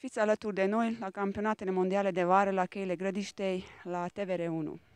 Fiți alături de noi la campionatele mondiale de vară, la cheile grădiștei, la TVR1.